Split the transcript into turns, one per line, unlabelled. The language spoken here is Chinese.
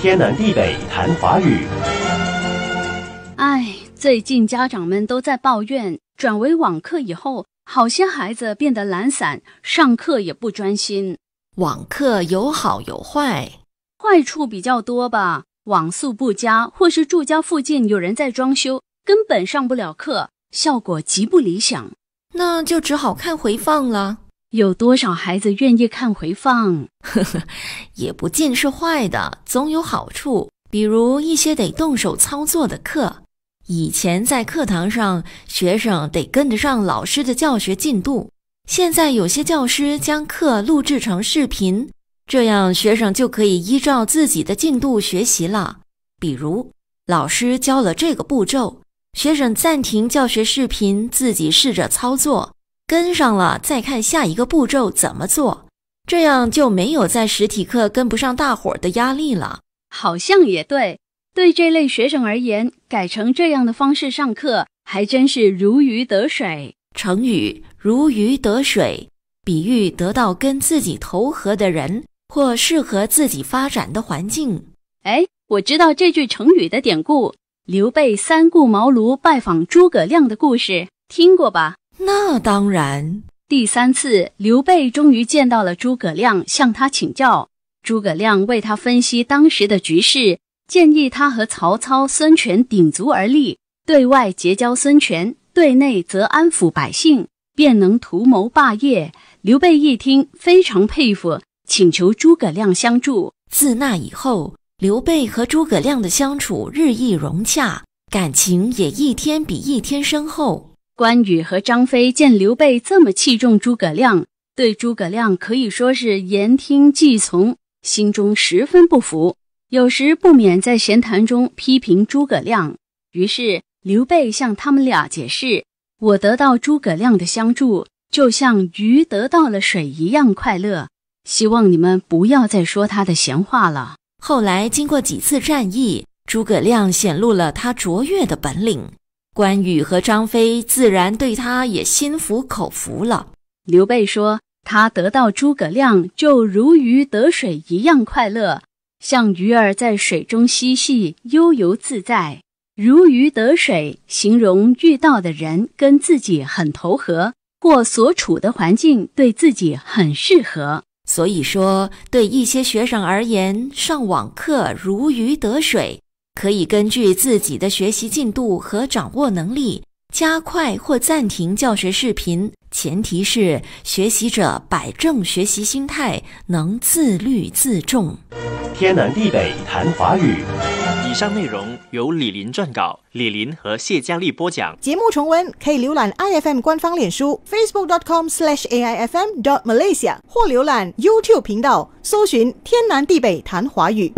天南地北谈华语。哎，最近家长们都在抱怨，转为网课以后，好些孩子变得懒散，上课也不专心。网课有
好有坏，
坏处比较多吧。网速不佳，或是住家附近有人在装修，根本上不了课，效果极不理想。那就只好看回放了。有多少孩子愿意看回放？呵呵，也不尽是坏的，
总有好处。比如一些得动手操作的课，以前在课堂上，学生得跟得上老师的教学进度。现在有些教师将课录制成视频，这样学生就可以依照自己的进度学习了。比如老师教了这个步骤，学生暂停教学视频，自己试着操作。跟上了，再看下一个步
骤怎么做，这样就没有在实体课跟不上大伙儿的压力了。好像也对，对这类学生而言，改成这样的方式上课，还真是如鱼得水。
成语“如鱼得水”，比
喻得到跟自己投合的人或适合自己发展的环境。哎，我知道这句成语的典故，刘备三顾茅庐拜访诸葛亮的故事，听过吧？那当然。第三次，刘备终于见到了诸葛亮，向他请教。诸葛亮为他分析当时的局势，建议他和曹操、孙权鼎足而立，对外结交孙权，对内则安抚百姓，便能图谋霸业。刘备一听，非常佩服，请求诸葛亮相助。自那以后，刘备和诸葛亮的相处日益融洽，感情也一天比一天深厚。关羽和张飞见刘备这么器重诸葛亮，对诸葛亮可以说是言听计从，心中十分不服，有时不免在闲谈中批评诸葛亮。于是刘备向他们俩解释：“我得到诸葛亮的相助，就像鱼得到了水一样快乐，希望你们不要再说他的闲话了。”后来经过几次战役，诸葛亮显露了他卓越的本领。关羽和张飞自然对他也心服口服了。刘备说：“他得到诸葛亮，就如鱼得水一样快乐，像鱼儿在水中嬉戏，悠游自在。如鱼得水，形容遇到的人跟自己很投合，或所处的环境对自己很适合。所以说，对一些学生而言，上网
课如鱼得水。”可以根据自己的学习进度和掌握能力，加快或暂停教学视频。前提是学习者摆正学习心态，能自律自重。
天南地北
谈华语，以上内容由李林撰稿，李林和谢佳丽播讲。节目重温可以浏览 i f m 官方脸书 facebook dot com slash a i f m dot malaysia 或浏览 YouTube 频道，搜寻天南地北谈华语。